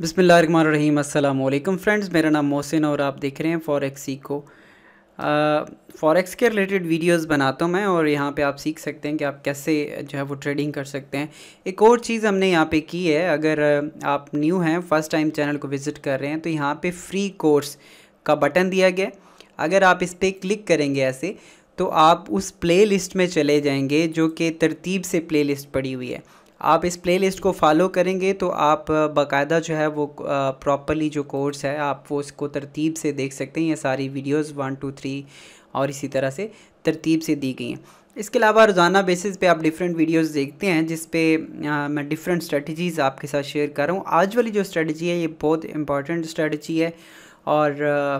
बिसमीम अल्लाम फ्रेंड्स मेरा नाम मोहसिन और आप देख रहे हैं फॉरेक्स को फॉरेक्स के रिलेटेड वीडियोस बनाता हूँ मैं और यहाँ पे आप सीख सकते हैं कि आप कैसे जो है वो ट्रेडिंग कर सकते हैं एक और चीज़ हमने यहाँ पे की है अगर आप न्यू हैं फर्स्ट टाइम चैनल को विज़िट कर रहे हैं तो यहाँ पर फ्री कोर्स का बटन दिया गया अगर आप इस पर क्लिक करेंगे ऐसे तो आप उस प्ले लिस्ट में चले जाएँगे जो कि तरतीब से प्ले लिस्ट पड़ी हुई है आप इस प्लेलिस्ट को फॉलो करेंगे तो आप बाकायदा जो है वो प्रॉपरली जो कोर्स है आप वो उसको तरतीब से देख सकते हैं ये सारी वीडियोस वन टू थ्री और इसी तरह से तरतीब से दी गई हैं इसके अलावा रोज़ाना बेसिस पे आप डिफरेंट वीडियोस देखते हैं जिस पे आ, मैं डिफरेंट स्ट्रेटजीज़ आपके साथ शेयर कर रहा हूँ आज वाली जो स्ट्रेटजी है ये बहुत इंपॉर्टेंट स्ट्रेटजी है और आ,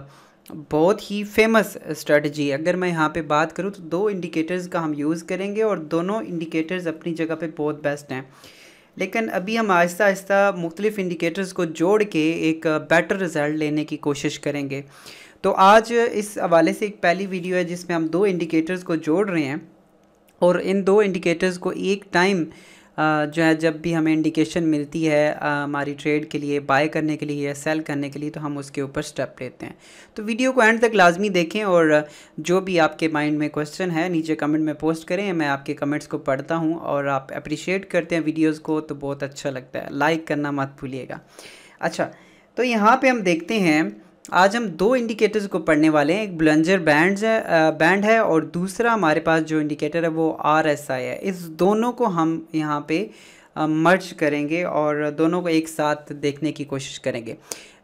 बहुत ही फेमस स्ट्रेटजी अगर मैं यहाँ पे बात करूँ तो दो इंडिकेटर्स का हम यूज़ करेंगे और दोनों इंडिकेटर्स अपनी जगह पे बहुत बेस्ट हैं लेकिन अभी हम आहिस्ता आहिस्ता मुख्तलिफ इंडिकेटर्स को जोड़ के एक बेटर रिज़ल्ट लेने की कोशिश करेंगे तो आज इस हवाले से एक पहली वीडियो है जिसमें हम दो इंडिकेटर्स को जोड़ रहे हैं और इन दो इंडिकेटर्स को एक टाइम जो है जब भी हमें इंडिकेशन मिलती है हमारी ट्रेड के लिए बाय करने के लिए या सेल करने के लिए तो हम उसके ऊपर स्टेप लेते हैं तो वीडियो को एंड तक लाजमी देखें और जो भी आपके माइंड में क्वेश्चन है नीचे कमेंट में पोस्ट करें मैं आपके कमेंट्स को पढ़ता हूँ और आप अप्रिशिएट करते हैं वीडियोज़ को तो बहुत अच्छा लगता है लाइक करना मत भूलिएगा अच्छा तो यहाँ पर हम देखते हैं आज हम दो इंडिकेटर्स को पढ़ने वाले हैं एक ब्लंजर बैंड है बैंड है और दूसरा हमारे पास जो इंडिकेटर है वो आर एस आई है इस दोनों को हम यहाँ पे मर्ज करेंगे और दोनों को एक साथ देखने की कोशिश करेंगे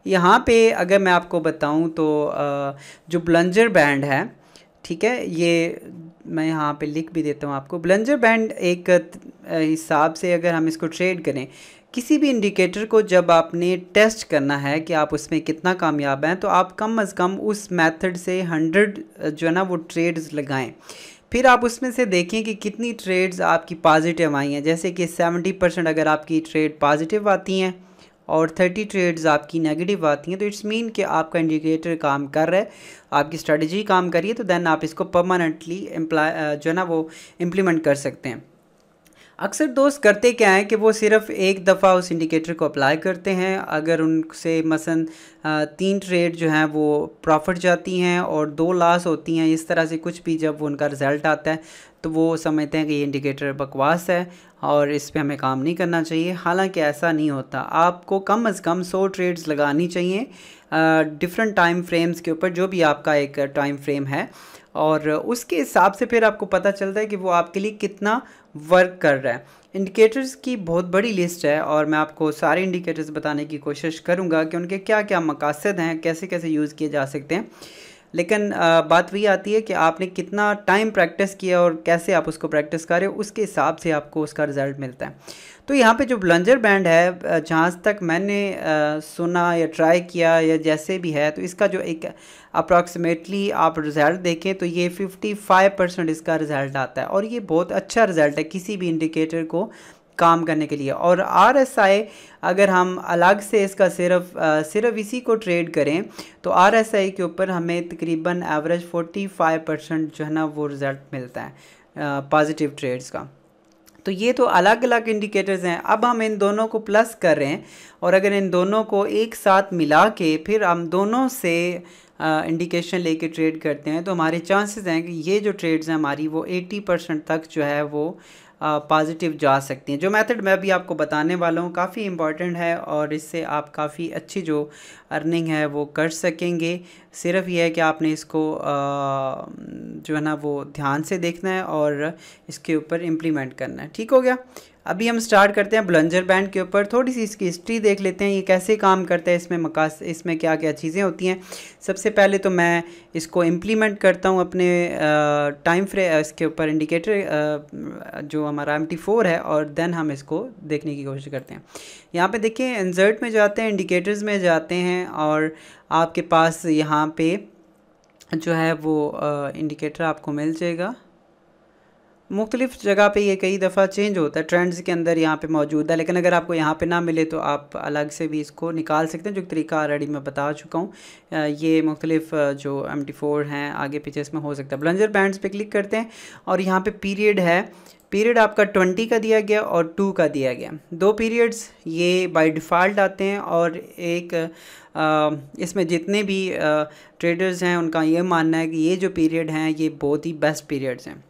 यहाँ पे अगर मैं आपको बताऊँ तो जो ब्लंजर बैंड है ठीक है ये मैं यहाँ पे लिख भी देता हूँ आपको ब्लंजर बैंड एक हिसाब से अगर हम इसको ट्रेड करें किसी भी इंडिकेटर को जब आपने टेस्ट करना है कि आप उसमें कितना कामयाब हैं तो आप कम अज़ कम उस मेथड से हंड्रेड जो है ना वो ट्रेड्स लगाएं फिर आप उसमें से देखें कि कितनी ट्रेड्स आपकी पॉजिटिव आई हैं जैसे कि सेवेंटी परसेंट अगर आपकी ट्रेड पॉजिटिव आती हैं और 30 ट्रेड्स आपकी नेगेटिव आती हैं तो इट्स मीन कि आपका इंडिकेटर काम कर रहा है आपकी स्ट्रेटजी काम करिए तो देन आप इसको परमानेंटली जो है ना वो इम्प्लीमेंट कर सकते हैं अक्सर दोस्त करते क्या है कि वो सिर्फ एक दफ़ा उस इंडिकेटर को अप्लाई करते हैं अगर उनसे मसन तीन ट्रेड जो हैं वो प्रॉफिट जाती हैं और दो लॉस होती हैं इस तरह से कुछ भी जब उनका रिज़ल्ट आता है तो वो समझते हैं कि ये इंडिकेटर बकवास है और इस पर हमें काम नहीं करना चाहिए हालांकि ऐसा नहीं होता आपको कम अज़ कम सौ ट्रेड्स लगानी चाहिए डिफरेंट टाइम फ्रेम्स के ऊपर जो भी आपका एक टाइम फ्रेम है और उसके हिसाब से फिर आपको पता चलता है कि वो आपके लिए कितना वर्क कर रहा है इंडिकेटर्स की बहुत बड़ी लिस्ट है और मैं आपको सारे इंडिकेटर्स बताने की कोशिश करूँगा कि उनके क्या क्या मकासद हैं कैसे कैसे यूज़ किए जा सकते हैं लेकिन बात वही आती है कि आपने कितना टाइम प्रैक्टिस किया और कैसे आप उसको प्रैक्टिस करें उसके हिसाब से आपको उसका रिज़ल्ट मिलता है तो यहाँ पे जो ब्लंजर बैंड है जहाँ तक मैंने सुना या ट्राई किया या जैसे भी है तो इसका जो एक अप्रॉक्सीमेटली आप रिज़ल्ट देखें तो ये 55 परसेंट इसका रिज़ल्ट आता है और ये बहुत अच्छा रिज़ल्ट है किसी भी इंडिकेटर को काम करने के लिए और आर एस आई अगर हम अलग से इसका सिर्फ सिर्फ इसी को ट्रेड करें तो आर एस आई के ऊपर हमें तकरीबन एवरेज 45 परसेंट जो है ना वो रिज़ल्ट मिलता है पॉजिटिव ट्रेड्स का तो ये तो अलग अलग इंडिकेटर्स हैं अब हम इन दोनों को प्लस कर रहे हैं और अगर इन दोनों को एक साथ मिला के फिर हम दोनों से इंडिकेशन लेके ट्रेड करते हैं तो हमारे चांसेस हैं कि ये जो ट्रेड्स हैं हमारी वो 80 परसेंट तक जो है वो पॉजिटिव जा सकती हैं जो मेथड मैं अभी आपको बताने वाला हूँ काफ़ी इम्पॉर्टेंट है और इससे आप काफ़ी अच्छी जो अर्निंग है वो कर सकेंगे सिर्फ ये है कि आपने इसको जो है ना वो ध्यान से देखना है और इसके ऊपर इम्प्लीमेंट करना है ठीक हो गया अभी हम स्टार्ट करते हैं ब्लंजर बैंड के ऊपर थोड़ी सी इसकी हिस्ट्री देख लेते हैं ये कैसे काम करता है इसमें मकास इसमें क्या क्या चीज़ें होती हैं सबसे पहले तो मैं इसको इम्प्लीमेंट करता हूँ अपने टाइम फ्रे इसके ऊपर इंडिकेटर जो हमारा एम फोर है और देन हम इसको देखने की कोशिश करते हैं यहाँ पर देखिए इंजर्ट में जाते हैं इंडिकेटर्स में जाते हैं और आपके पास यहाँ पर जो है वो इंडिकेटर आपको मिल जाएगा मुख्तलिफ़ जगह पे ये कई दफ़ा चेंज होता है ट्रेंड्स के अंदर यहाँ पे मौजूद है लेकिन अगर आपको यहाँ पे ना मिले तो आप अलग से भी इसको निकाल सकते हैं जो तरीका ऑलरेडी मैं बता चुका हूँ ये मुख्तलिफ जो एम टी फोर हैं आगे पीछे इसमें हो सकता है ब्लंजर बैंड्स पे क्लिक करते हैं और यहाँ पे पीरियड है पीरियड आपका ट्वेंटी का दिया गया और टू का दिया गया दो पीरियड्स ये बाई डिफ़ाल्ट आते हैं और एक इसमें जितने भी ट्रेडर्स हैं उनका ये मानना है कि ये जो पीरियड हैं ये बहुत ही बेस्ट पीरियड्स हैं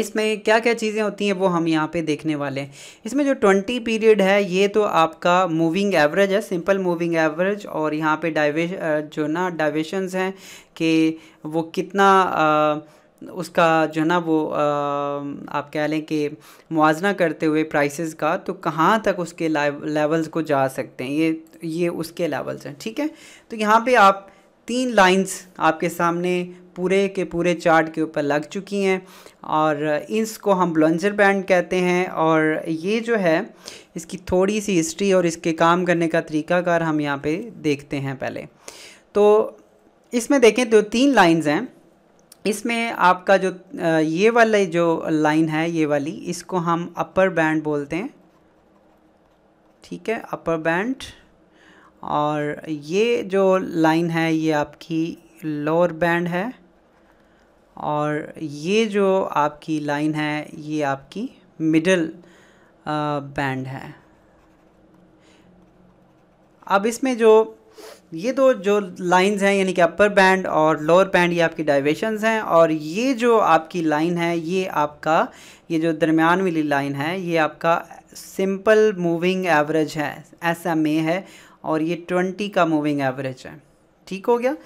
इसमें क्या क्या चीज़ें होती हैं वो हम यहाँ पे देखने वाले हैं इसमें जो 20 पीरियड है ये तो आपका मूविंग एवरेज है सिंपल मूविंग एवरेज और यहाँ पे डाइवे जो ना डाइवेशंस हैं कि वो कितना आ, उसका जो है ना वो आ, आप कह लें कि मुआजना करते हुए प्राइसेस का तो कहाँ तक उसके लेवल्स को जा सकते हैं ये ये उसके लेवल्स हैं ठीक है तो यहाँ पे आप तीन लाइंस आपके सामने पूरे के पूरे चार्ट के ऊपर लग चुकी हैं और इसको हम ब्लंजर बैंड कहते हैं और ये जो है इसकी थोड़ी सी हिस्ट्री और इसके काम करने का तरीकाकार हम यहाँ पे देखते हैं पहले तो इसमें देखें तो तीन लाइंस हैं इसमें आपका जो ये वाला जो लाइन है ये वाली इसको हम अपर बैंड बोलते हैं ठीक है अपर बैंड और ये जो लाइन है ये आपकी लोअर बैंड है और ये जो आपकी लाइन है ये आपकी मिडल बैंड है अब इसमें जो ये दो जो लाइंस हैं यानी कि अपर बैंड और लोअर बैंड ये आपकी डाइवेशंस हैं और ये जो आपकी लाइन है ये आपका ये जो दरमियान वाली लाइन है ये आपका सिंपल मूविंग एवरेज है एस एम ए है और ये ट्वेंटी का मूविंग एवरेज है ठीक हो गया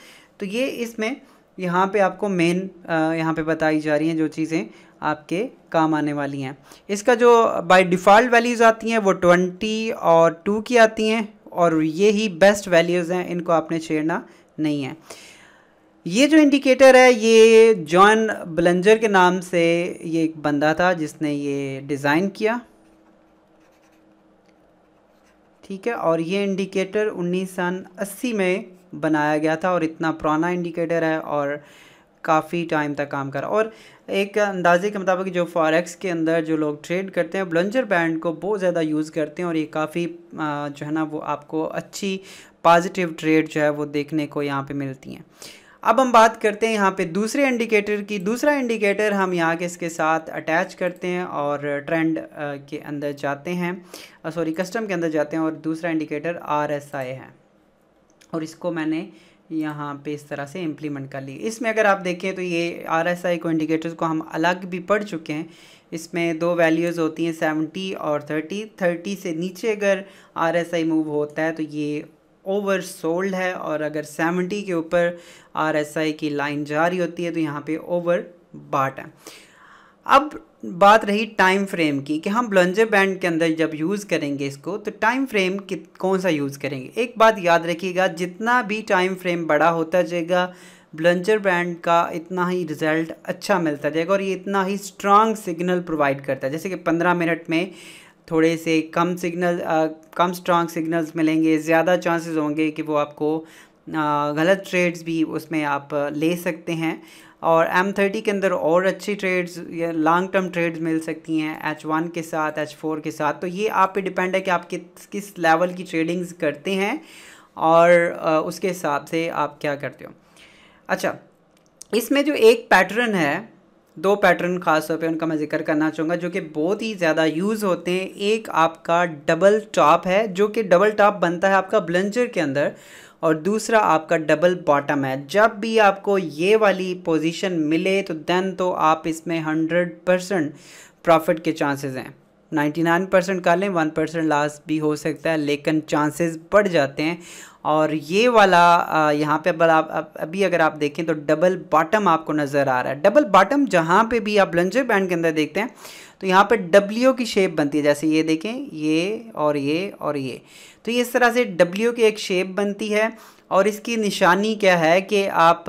तो ये इसमें यहाँ पे आपको मेन यहाँ पे बताई जा रही हैं जो चीज़ें आपके काम आने वाली हैं इसका जो बाय डिफ़ॉल्ट वैल्यूज़ आती हैं वो ट्वेंटी और टू की आती हैं और ये ही बेस्ट वैल्यूज़ हैं इनको आपने छेड़ना नहीं है ये जो इंडिकेटर है ये जॉन बलंजर के नाम से ये एक बंदा था जिसने ये डिज़ाइन किया ठीक है और ये इंडिकेटर उन्नीस सन अस्सी में बनाया गया था और इतना पुराना इंडिकेटर है और काफ़ी टाइम तक काम करा और एक अंदाजे के मुताबिक जो फॉरेक्स के अंदर जो लोग ट्रेड करते हैं ब्लंजर बैंड को बहुत ज़्यादा यूज़ करते हैं और ये काफ़ी जो है ना वो आपको अच्छी पॉजिटिव ट्रेड जो है वो देखने को यहाँ पे मिलती हैं अब हम बात करते हैं यहाँ पे दूसरे इंडिकेटर की दूसरा इंडिकेटर हम यहाँ के इसके साथ अटैच करते हैं और ट्रेंड के अंदर जाते हैं सॉरी कस्टम के अंदर जाते हैं और दूसरा इंडिकेटर आर एस आई है और इसको मैंने यहाँ पे इस तरह से इम्प्लीमेंट कर ली इसमें अगर आप देखें तो ये आर एस आई को इंडिकेटर्स को हम अलग भी पढ़ चुके हैं इसमें दो वैल्यूज़ होती हैं सेवेंटी और थर्टी थर्टी से नीचे अगर आर एस आई मूव होता है तो ये ओवर सोल्ड है और अगर सेवेंटी के ऊपर आर एस आई की लाइन जारी होती है तो यहाँ पे ओवर बाट है अब बात रही टाइम फ्रेम की कि हम ब्लंजर बैंड के अंदर जब यूज़ करेंगे इसको तो टाइम फ्रेम कौन सा यूज़ करेंगे एक बात याद रखिएगा जितना भी टाइम फ्रेम बड़ा होता जाएगा ब्लंजर बैंड का इतना ही रिज़ल्ट अच्छा मिलता जाएगा और ये इतना ही स्ट्रांग सिग्नल प्रोवाइड करता है जैसे कि पंद्रह मिनट में थोड़े से कम सिग्नल कम स्ट्रांग सिग्नल्स मिलेंगे ज़्यादा चांसेस होंगे कि वो आपको आ, गलत ट्रेड्स भी उसमें आप ले सकते हैं और एम थर्टी के अंदर और अच्छी ट्रेड्स या लॉन्ग टर्म ट्रेड्स मिल सकती हैं एच वन के साथ एच फोर के साथ तो ये आप पे डिपेंड है कि आप किस किस लेवल की ट्रेडिंग्स करते हैं और उसके हिसाब से आप क्या करते हो अच्छा इसमें जो एक पैटर्न है दो पैटर्न खास तौर पे उनका मैं जिक्र करना चाहूँगा जो कि बहुत ही ज़्यादा यूज़ होते हैं एक आपका डबल टॉप है जो कि डबल टॉप बनता है आपका ब्लेंजर के अंदर और दूसरा आपका डबल बॉटम है जब भी आपको ये वाली पोजीशन मिले तो देन तो आप इसमें हंड्रेड परसेंट प्रॉफिट के चांसेस हैं 99 परसेंट का लें वन परसेंट लॉस भी हो सकता है लेकिन चांसेस बढ़ जाते हैं और ये वाला यहाँ पे अगर आप अभी अगर आप देखें तो डबल बॉटम आपको नज़र आ रहा है डबल बॉटम जहाँ पे भी आप लंजर बैंड के अंदर देखते हैं तो यहाँ पर W की शेप बनती है जैसे ये देखें ये और ये और ये तो इस तरह से W की एक शेप बनती है और इसकी निशानी क्या है कि आप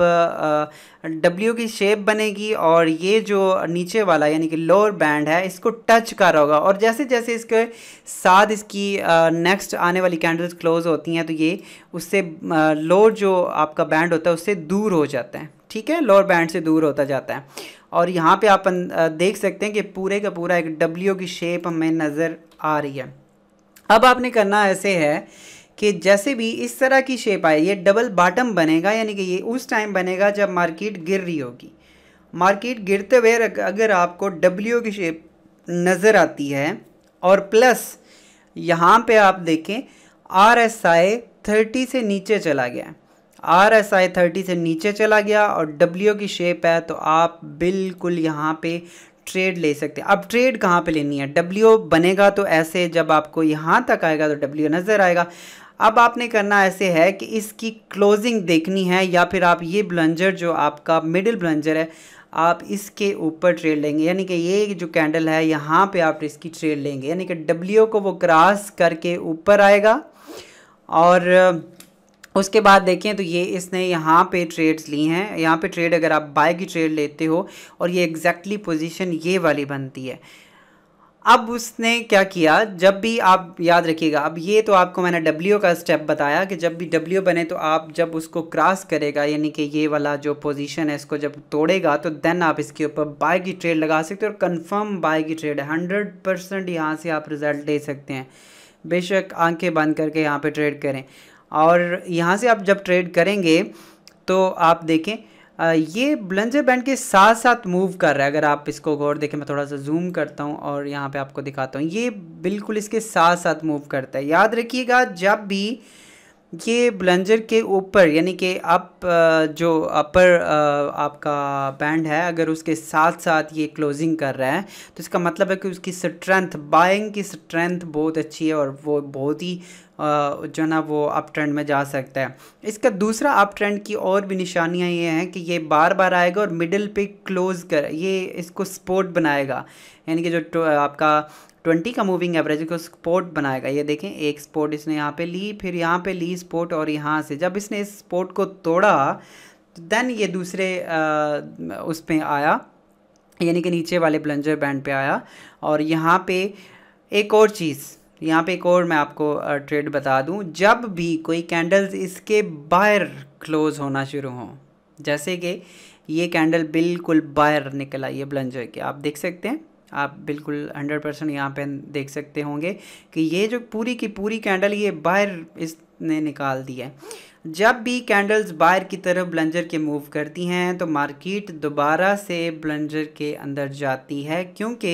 डब्ल्यू की शेप बनेगी और ये जो नीचे वाला यानी कि लोअर बैंड है इसको टच कर रहा होगा और जैसे जैसे इसके साथ इसकी नेक्स्ट आने वाली कैंडल्स क्लोज होती हैं तो ये उससे लोअर जो आपका बैंड होता है उससे दूर हो जाता है ठीक है लोअर बैंड से दूर होता जाता है और यहाँ पे आप देख सकते हैं कि पूरे का पूरा एक डब्ल्यू की शेप हमें नज़र आ रही है अब आपने करना ऐसे है कि जैसे भी इस तरह की शेप आए ये डबल बॉटम बनेगा यानी कि ये उस टाइम बनेगा जब मार्केट गिर रही होगी मार्केट गिरते हुए अगर आपको डब्ल्यू की शेप नज़र आती है और प्लस यहाँ पे आप देखें आर एस आई थर्टी से नीचे चला गया आर एस आई थर्टी से नीचे चला गया और डब्ल्यू की शेप है तो आप बिल्कुल यहाँ पे ट्रेड ले सकते हैं अब ट्रेड कहाँ पे लेनी है डब्ल्यू बनेगा तो ऐसे जब आपको यहाँ तक आएगा तो डब्ल्यू नज़र आएगा अब आपने करना ऐसे है कि इसकी क्लोजिंग देखनी है या फिर आप ये ब्लंजर जो आपका मिडिल ब्लंजर है आप इसके ऊपर ट्रेड लेंगे यानी कि ये जो कैंडल है यहाँ पे आप इसकी ट्रेड लेंगे यानी कि डब्ल्यू को वो क्रॉस करके ऊपर आएगा और उसके बाद देखें तो ये इसने यहाँ पे ट्रेड्स ली हैं यहाँ पे ट्रेड अगर आप बाय की ट्रेड लेते हो और ये एग्जैक्टली exactly पोजीशन ये वाली बनती है अब उसने क्या किया जब भी आप याद रखिएगा अब ये तो आपको मैंने डब्ल्यू का स्टेप बताया कि जब भी डब्ल्यू बने तो आप जब उसको क्रॉस करेगा यानी कि ये वाला जो पोजीशन है इसको जब तोड़ेगा तो देन आप इसके ऊपर बाय की ट्रेड लगा सकते हो और कंफर्म बाय की ट्रेड है हंड्रेड परसेंट यहाँ से आप रिज़ल्ट ले सकते हैं बेशक आंखें बंद करके यहाँ पे ट्रेड करें और यहाँ से आप जब ट्रेड करेंगे तो आप देखें ये ब्लंजर बैंड के साथ साथ मूव कर रहा है अगर आप इसको गौर देखें मैं थोड़ा सा जूम करता हूँ और यहाँ पे आपको दिखाता हूँ ये बिल्कुल इसके साथ साथ मूव करता है याद रखिएगा जब भी ये ब्लंजर के ऊपर यानी कि अप जो अपर आपका बैंड है अगर उसके साथ साथ ये क्लोजिंग कर रहा है तो इसका मतलब है कि उसकी स्ट्रेंथ बाइंग की स्ट्रेंथ बहुत अच्छी है और वो बहुत ही जो ना वो अप ट्रेंड में जा सकता है इसका दूसरा अप ट्रेंड की और भी निशानियाँ ये हैं कि ये बार बार आएगा और मिडिल पे क्लोज़ कर ये इसको सपोर्ट बनाएगा यानी कि जो तो आपका ट्वेंटी का मूविंग एवरेज को स्पोर्ट बनाएगा ये देखें एक स्पोर्ट इसने यहाँ पे ली फिर यहाँ पे ली स्पोर्ट और यहाँ से जब इसने इस स्पोर्ट को तोड़ा तो देन ये दूसरे आ, उस पर आया यानी कि नीचे वाले प्लंजर बैंड पे आया और यहाँ पे एक और चीज़ तो यहाँ पे एक और मैं आपको ट्रेड बता दूँ जब भी कोई कैंडल्स इसके बाहर क्लोज होना शुरू हों जैसे कि ये कैंडल बिल्कुल बाहर निकल आई है ब्लंजर के आप देख सकते हैं आप बिल्कुल हंड्रेड परसेंट यहाँ पर देख सकते होंगे कि ये जो पूरी की पूरी कैंडल ये बाहर इसने निकाल दी है जब भी कैंडल्स बाहर की तरफ ब्लंजर के मूव करती हैं तो मार्केट दोबारा से ब्लंजर के अंदर जाती है क्योंकि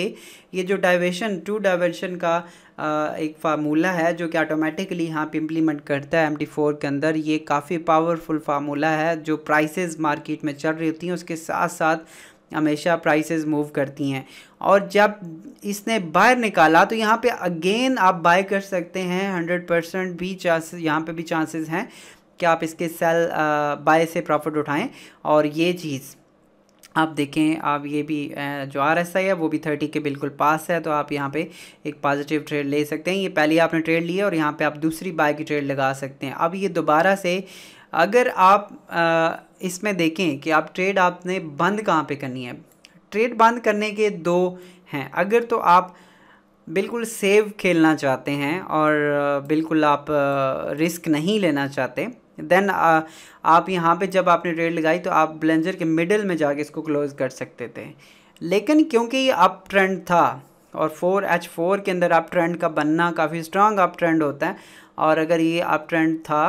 ये जो डाइवेशन टू डाइवेशन का एक फार्मूला है जो कि ऑटोमेटिकली यहाँ पे इम्प्लीमेंट करता है एम के अंदर ये काफ़ी पावरफुल फार्मूला है जो प्राइसेस मार्केट में चल रही होती हैं उसके साथ साथ हमेशा प्राइसेस मूव करती हैं और जब इसने बाहर निकाला तो यहाँ पे अगेन आप बाय कर सकते हैं हंड्रेड परसेंट भी चांसेस यहाँ पर भी चांसेज़ हैं कि आप इसके सेल बाय से प्रॉफिट उठाएँ और ये चीज़ आप देखें आप ये भी जो आर एस आई है वो भी थर्टी के बिल्कुल पास है तो आप यहाँ पे एक पॉजिटिव ट्रेड ले सकते हैं ये पहली आपने ट्रेड ली है और यहाँ पे आप दूसरी बाय की ट्रेड लगा सकते हैं अब ये दोबारा से अगर आप इसमें देखें कि आप ट्रेड आपने बंद कहाँ पे करनी है ट्रेड बंद करने के दो हैं अगर तो आप बिल्कुल सेव खेलना चाहते हैं और बिल्कुल आप रिस्क नहीं लेना चाहते देन आप यहाँ पे जब आपने रेड लगाई तो आप ब्लेंजर के मिडल में जाके इसको क्लोज़ कर सकते थे लेकिन क्योंकि ये अप ट्रेंड था और फोर एच फोर के अंदर अप ट्रेंड का बनना काफ़ी स्ट्रांग अप ट्रेंड होता है और अगर ये अप ट्रेंड था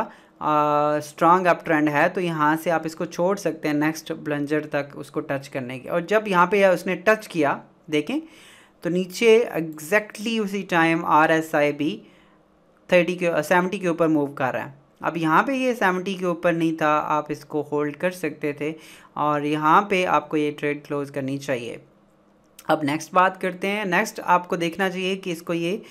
स्ट्रांग अप ट्रेंड है तो यहाँ से आप इसको छोड़ सकते हैं नेक्स्ट ब्लेंजर तक उसको टच करने की और जब यहाँ पर उसने टच किया देखें तो नीचे एग्जैक्टली exactly उसी टाइम आर एस आई भी थर्टी के सेवेंटी के ऊपर मूव कर रहा है अब यहाँ पे ये सेवेंटी के ऊपर नहीं था आप इसको होल्ड कर सकते थे और यहाँ पे आपको ये ट्रेड क्लोज करनी चाहिए अब नेक्स्ट बात करते हैं नेक्स्ट आपको देखना चाहिए कि इसको ये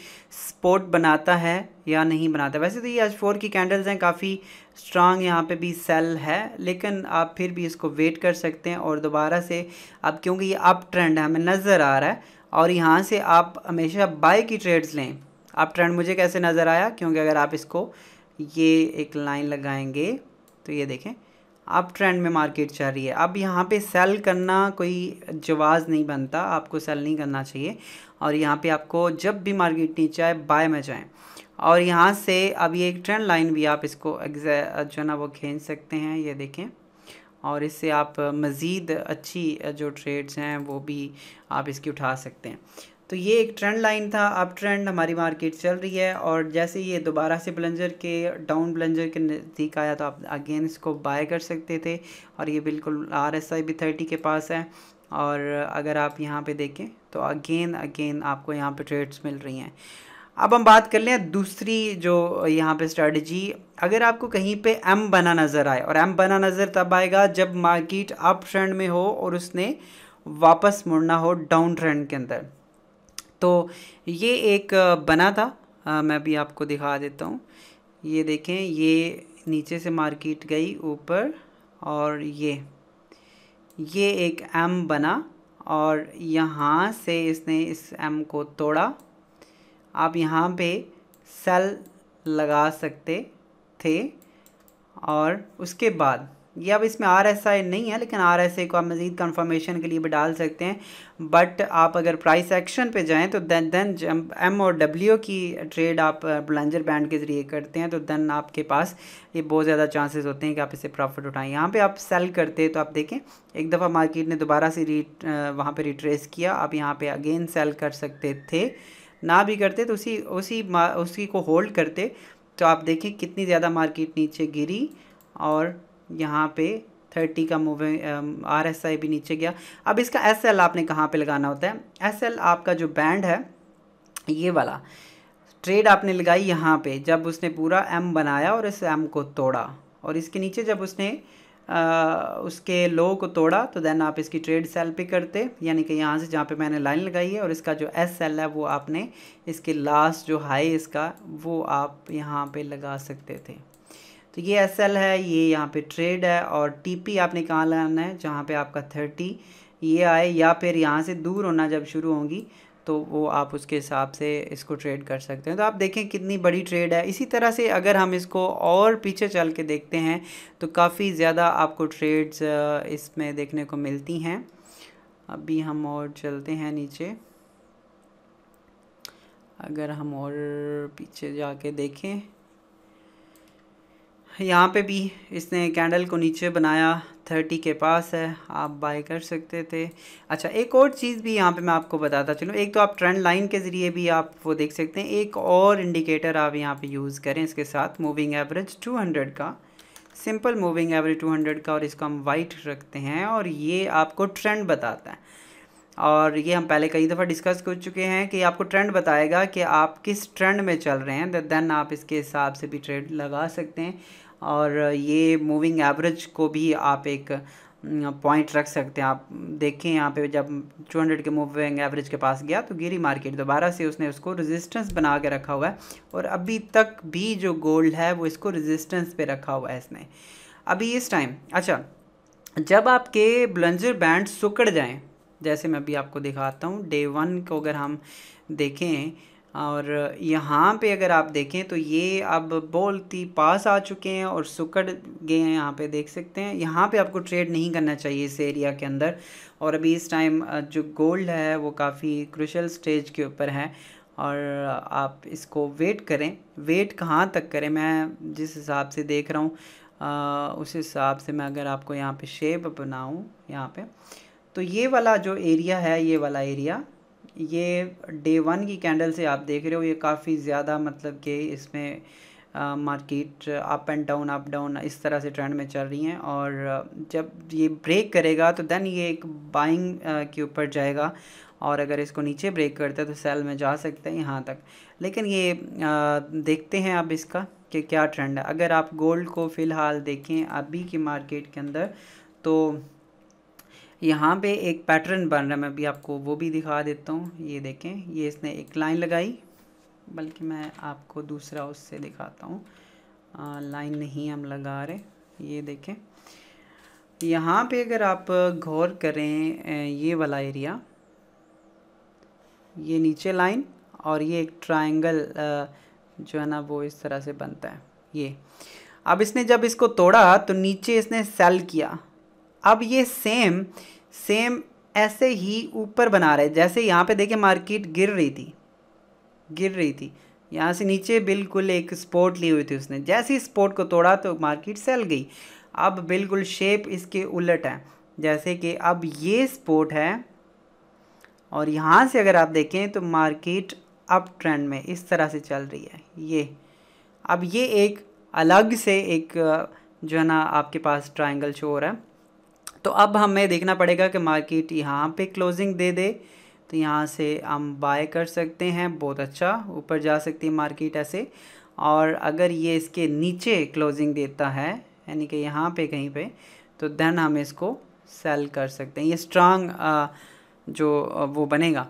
स्पोर्ट बनाता है या नहीं बनाता वैसे तो ये आज फोर की कैंडल्स हैं काफ़ी स्ट्रांग यहाँ पे भी सेल है लेकिन आप फिर भी इसको वेट कर सकते हैं और दोबारा से अब क्योंकि ये अप ट्रेंड है हमें नज़र आ रहा है और यहाँ से आप हमेशा बाय की ट्रेड्स लें अप ट्रेंड मुझे कैसे नज़र आया क्योंकि अगर आप इसको ये एक लाइन लगाएंगे तो ये देखें अब ट्रेंड में मार्केट चल रही है अब यहाँ पे सेल करना कोई जवाज़ नहीं बनता आपको सेल नहीं करना चाहिए और यहाँ पे आपको जब भी मार्केट नीचे आए बाय में जाएँ और यहाँ से अब ये एक ट्रेंड लाइन भी आप इसको जो ना वो खींच सकते हैं ये देखें और इससे आप मज़ीद अच्छी जो ट्रेड्स हैं वो भी आप इसकी उठा सकते हैं तो ये एक ट्रेंड लाइन था अब ट्रेंड हमारी मार्केट चल रही है और जैसे ये दोबारा से ब्लेंजर के डाउन ब्लेंजर के नज़दीक आया तो आप अगेन इसको बाय कर सकते थे और ये बिल्कुल आर एस आई भी थर्टी के पास है और अगर आप यहाँ पे देखें तो अगेन अगेन आपको यहाँ पे ट्रेड्स मिल रही हैं अब हम बात कर लें दूसरी जो यहाँ पे स्ट्रेटजी अगर आपको कहीं पे एम बना नज़र आए और एम बना नज़र तब आएगा जब मार्केट अप ट्रेंड में हो और उसने वापस मुड़ना हो डाउन ट्रेंड के अंदर तो ये एक बना था आ, मैं भी आपको दिखा देता हूँ ये देखें ये नीचे से मार्केट गई ऊपर और ये ये एक एम बना और यहाँ से इसने इस एम को तोड़ा आप यहाँ पे सेल लगा सकते थे और उसके बाद ये अब इसमें आर एस आई नहीं है लेकिन आर एस आई को आप मज़ीद कन्फर्मेशन के लिए भी डाल सकते हैं बट आप अगर प्राइस एक्शन पे जाएँ तो देन देन एम और डब्ल्यू की ट्रेड आप ब्लेंजर बैंड के ज़रिए करते हैं तो देन आपके पास ये बहुत ज़्यादा चांसेस होते हैं कि आप इसे प्रॉफिट उठाएँ यहाँ पे आप सेल करते हैं तो आप देखें एक दफ़ा मार्केट ने दोबारा से री वहाँ पर रिट्रेस किया आप यहाँ पर अगेन सेल कर सकते थे ना भी करते तो उसी उसी उसी को होल्ड करते तो आप देखें कितनी ज़्यादा मार्केट नीचे गिरी और यहाँ पे थर्टी का मूविंग आर एस आई भी नीचे गया अब इसका एस एल आपने कहाँ पे लगाना होता है एस एल आपका जो बैंड है ये वाला ट्रेड आपने लगाई यहाँ पे जब उसने पूरा एम बनाया और इस एम को तोड़ा और इसके नीचे जब उसने आ, उसके लो को तोड़ा तो देन आप इसकी ट्रेड सेल पे करते यानी कि यहाँ से जहाँ पे मैंने लाइन लगाई है और इसका जो एस सेल है वो आपने इसके लास्ट जो हाई इसका वो आप यहाँ पे लगा सकते थे तो ये एस है ये यहाँ पे ट्रेड है और टी आपने कहाँ लाना है जहाँ पे आपका थर्टी ये आए या फिर यहाँ से दूर होना जब शुरू होंगी तो वो आप उसके हिसाब से इसको ट्रेड कर सकते हैं तो आप देखें कितनी बड़ी ट्रेड है इसी तरह से अगर हम इसको और पीछे चल के देखते हैं तो काफ़ी ज़्यादा आपको ट्रेड्स इसमें देखने को मिलती हैं अभी हम और चलते हैं नीचे अगर हम और पीछे जाके देखें यहाँ पे भी इसने कैंडल को नीचे बनाया थर्टी के पास है आप बाय कर सकते थे अच्छा एक और चीज़ भी यहाँ पे मैं आपको बताता चलूँ एक तो आप ट्रेंड लाइन के ज़रिए भी आप वो देख सकते हैं एक और इंडिकेटर आप यहाँ पे यूज़ करें इसके साथ मूविंग एवरेज 200 का सिंपल मूविंग एवरेज 200 का और इसको हम वाइट रखते हैं और ये आपको ट्रेंड बताता है और ये हम पहले कई दफ़ा डिस्कस कर चुके हैं कि आपको ट्रेंड बताएगा कि आप किस ट्रेंड में चल रहे हैं देन आप इसके हिसाब से भी ट्रेड लगा सकते हैं और ये मूविंग एवरेज को भी आप एक पॉइंट रख सकते हैं आप देखें यहाँ पे जब 200 के मूविंग एवरेज के पास गया तो गिरी मार्केट दोबारा से उसने उसको रेजिस्टेंस बना के रखा हुआ है और अभी तक भी जो गोल्ड है वो इसको रेजिस्टेंस पे रखा हुआ है इसने अभी इस टाइम अच्छा जब आपके ब्लंजर बैंड सुकड़ जाएँ जैसे मैं अभी आपको दिखाता हूँ डे वन को अगर हम देखें और यहाँ पे अगर आप देखें तो ये अब ही पास आ चुके हैं और सुकड़ गए हैं यहाँ पे देख सकते हैं यहाँ पे आपको ट्रेड नहीं करना चाहिए इस एरिया के अंदर और अभी इस टाइम जो गोल्ड है वो काफ़ी क्रुशल स्टेज के ऊपर है और आप इसको वेट करें वेट कहाँ तक करें मैं जिस हिसाब से देख रहा हूँ उस हिसाब से मैं अगर आपको यहाँ पर शेप बनाऊँ यहाँ पर तो ये वाला जो एरिया है ये वाला एरिया ये डे वन की कैंडल से आप देख रहे हो ये काफ़ी ज़्यादा मतलब कि इसमें market up and down up down इस तरह से ट्रेंड में चल रही हैं और जब ये ब्रेक करेगा तो देन ये एक बाइंग के ऊपर जाएगा और अगर इसको नीचे ब्रेक करता है तो सेल में जा सकते हैं यहाँ तक लेकिन ये आ, देखते हैं अब इसका कि क्या ट्रेंड है अगर आप गोल्ड को फ़िलहाल देखें अभी की मार्केट के अंदर तो यहाँ पे एक पैटर्न बन रहा है मैं अभी आपको वो भी दिखा देता हूँ ये देखें ये इसने एक लाइन लगाई बल्कि मैं आपको दूसरा उससे दिखाता हूँ लाइन नहीं हम लगा रहे ये देखें यहाँ पे अगर आप गौर करें ये वाला एरिया ये नीचे लाइन और ये एक ट्रायंगल जो है ना वो इस तरह से बनता है ये अब इसने जब इसको तोड़ा तो नीचे इसने सेल किया अब ये सेम सेम ऐसे ही ऊपर बना रहे जैसे यहाँ पे देखिए मार्केट गिर रही थी गिर रही थी यहाँ से नीचे बिल्कुल एक स्पोर्ट ली हुई थी उसने जैसे ही स्पोर्ट को तोड़ा तो मार्केट सेल गई अब बिल्कुल शेप इसके उलट है जैसे कि अब ये स्पोर्ट है और यहाँ से अगर आप देखें तो मार्केट अप ट्रेंड में इस तरह से चल रही है ये अब ये एक अलग से एक जो है ना आपके पास ट्राइंगल शो हो रहा है तो अब हमें देखना पड़ेगा कि मार्केट यहाँ पे क्लोजिंग दे दे तो यहाँ से हम बाय कर सकते हैं बहुत अच्छा ऊपर जा सकती है मार्केट ऐसे और अगर ये इसके नीचे क्लोजिंग देता है यानी कि यहाँ पे कहीं पे तो देन हम इसको सेल कर सकते हैं ये स्ट्रांग जो वो बनेगा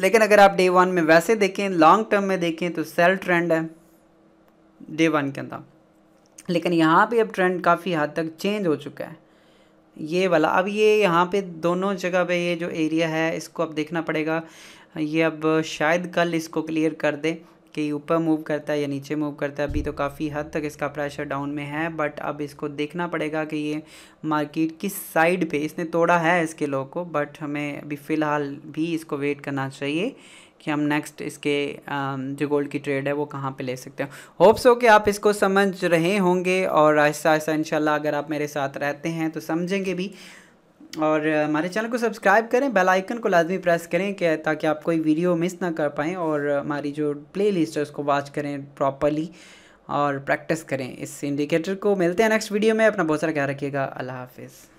लेकिन अगर आप डे वन में वैसे देखें लॉन्ग टर्म में देखें तो सेल ट्रेंड है डे वन के अंदर लेकिन यहाँ पे अब ट्रेंड काफ़ी हद तक चेंज हो चुका है ये वाला अब ये यहाँ पे दोनों जगह पे ये जो एरिया है इसको अब देखना पड़ेगा ये अब शायद कल इसको क्लियर कर दे कि ऊपर मूव करता है या नीचे मूव करता है अभी तो काफ़ी हद तक इसका प्रेशर डाउन में है बट अब इसको देखना पड़ेगा कि ये मार्केट किस साइड पे इसने तोड़ा है इसके लो को बट हमें अभी फ़िलहाल भी इसको वेट करना चाहिए कि हम नेक्स्ट इसके um, जो गोल्ड की ट्रेड है वो कहाँ पे ले सकते हैं होप्स हो कि आप इसको समझ रहे होंगे और आहिस्ता आहिस्ता इंशाल्लाह अगर आप मेरे साथ रहते हैं तो समझेंगे भी और uh, हमारे चैनल को सब्सक्राइब करें बेल आइकन को लाजमी प्रेस करें कि ताकि आप कोई वीडियो मिस ना कर पाएँ और हमारी जो प्ले लिस्ट है उसको वॉच करें प्रॉपरली और प्रैक्टिस करें इस इंडिकेटर को मिलते हैं नेक्स्ट वीडियो में अपना बहुत सारा ख्याल रखिएगा अल्लाह हाफिज़